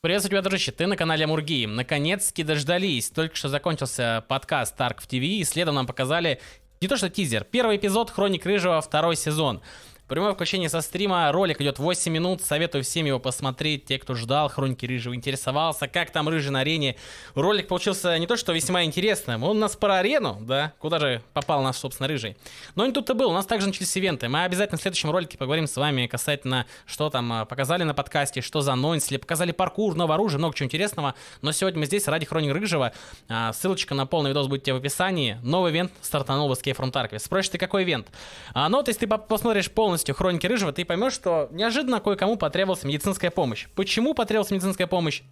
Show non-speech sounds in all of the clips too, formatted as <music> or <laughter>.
Приветствую тебя, дружище, ты на канале Мурги. Наконец-таки дождались. Только что закончился подкаст Тарк в ТВ, и следом нам показали не то что тизер, первый эпизод Хроник Рыжего, второй сезон. Прямое включение со стрима. Ролик идет 8 минут. Советую всем его посмотреть. Те, кто ждал Хроники Рыжего, интересовался, как там Рыжий на арене. Ролик получился не то, что весьма интересным. Он у нас про арену, да? Куда же попал наш, собственно, Рыжий? Но не тут-то был. У нас также начались ивенты. Мы обязательно в следующем ролике поговорим с вами касательно, что там а, показали на подкасте, что за анонсили. Показали паркур, новое оружие, много чего интересного. Но сегодня мы здесь ради Хроник Рыжего. А, ссылочка на полный видос будет в описании. Новый ивент стартанул в Escape from Tarkov. Спросишь, ты какой ивент? А, ну, вот если ты посмотришь полный полностью хроники Рыжего, ты поймешь, что неожиданно кое-кому потребовалась медицинская помощь. Почему потребовалась медицинская помощь?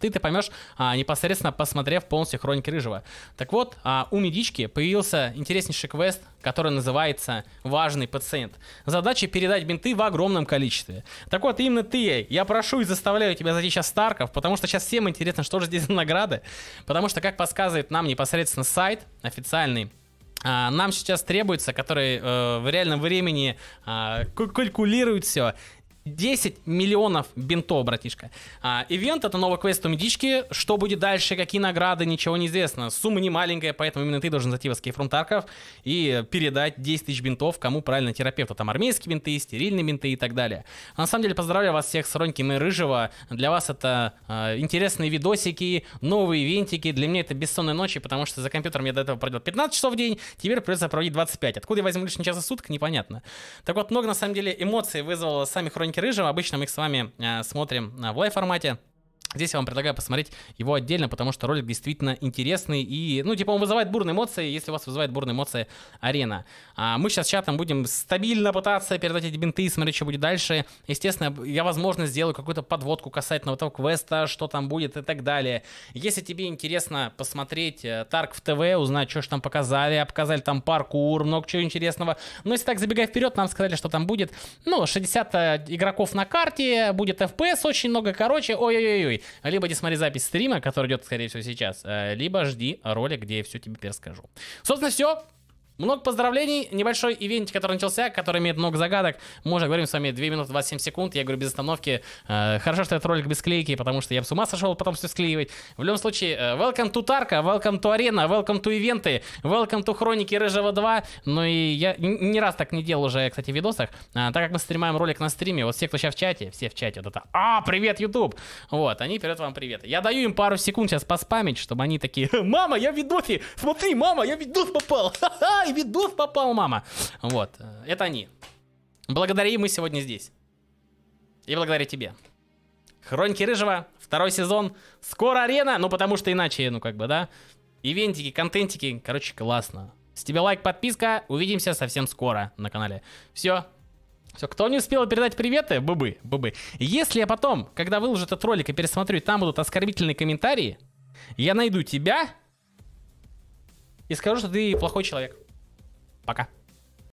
ты ты поймешь а, непосредственно посмотрев полностью хроники рыжего. Так вот, а, у медички появился интереснейший квест, который называется "Важный пациент". Задача передать бинты в огромном количестве. Так вот, именно ты, ей, я прошу и заставляю тебя зайти сейчас Старков, потому что сейчас всем интересно, что же здесь за награды, потому что как подсказывает нам непосредственно сайт официальный а, нам сейчас требуется, который э, в реальном времени э, калькулирует все 10 миллионов бинтов, братишка. А, ивент — это новый квест у медички. Что будет дальше, какие награды, ничего не известно. Сумма не маленькая, поэтому именно ты должен зайти в Escape Тарков и передать 10 тысяч бинтов кому правильно терапевту. Там армейские бинты, стерильные бинты и так далее. А на самом деле поздравляю вас всех с Роньким и Рыжего. Для вас это а, интересные видосики, новые винтики. Для меня это бессонные ночи, потому что за компьютером я до этого проводил 15 часов в день, теперь придется проводить 25. Откуда я возьму лишний час в суток, непонятно. Так вот, много на самом деле эмоций вызвало сами Хроники рыжего. Обычно мы их с вами э, смотрим э, в лайв формате. Здесь я вам предлагаю посмотреть его отдельно, потому что ролик действительно интересный и, ну, типа, он вызывает бурные эмоции, если у вас вызывает бурные эмоции арена. А мы сейчас чатом будем стабильно пытаться передать эти бинты и смотреть, что будет дальше. Естественно, я, возможно, сделаю какую-то подводку касательно этого квеста, что там будет и так далее. Если тебе интересно посмотреть э, Тарк в ТВ, узнать, что же там показали, показали там паркур, много чего интересного. Но если так, забегая вперед, нам сказали, что там будет, ну, 60 э, игроков на карте, будет FPS очень много, короче, ой-ой-ой. Либо не смотри запись стрима, который идет, скорее всего, сейчас, э, либо жди ролик, где я все тебе перескажу. Собственно, все. Много поздравлений, небольшой ивент, который начался, который имеет много загадок. Мы уже говорим с вами 2 минуты 27 секунд, я говорю без остановки. Э, хорошо, что этот ролик без клейки, потому что я бы с ума сошел потом все склеивать. В любом случае, э, welcome to Тарка, welcome to Арена, welcome to ивенты, welcome to Хроники Рыжего 2. Ну и я не раз так не делал уже, кстати, в видосах. Э, так как мы стримаем ролик на стриме, вот все, кто сейчас в чате, все в чате, вот это «А, привет, YouTube!» Вот, они перед вам привет. Я даю им пару секунд сейчас поспамить, чтобы они такие «Мама, я в видосе! Смотри, мама, я в видос попал! <laughs> ай, видов попал, мама. Вот, э, это они. Благодаря им мы сегодня здесь. И благодаря тебе. Хроники Рыжего, второй сезон. Скоро арена, ну потому что иначе, ну как бы, да. Ивентики, контентики, короче, классно. С тебя лайк, подписка. Увидимся совсем скоро на канале. Все, все, кто не успел передать приветы, быбы, быбы. Если я потом, когда выложу этот ролик и пересмотрю, там будут оскорбительные комментарии, я найду тебя и скажу, что ты плохой человек. Пока.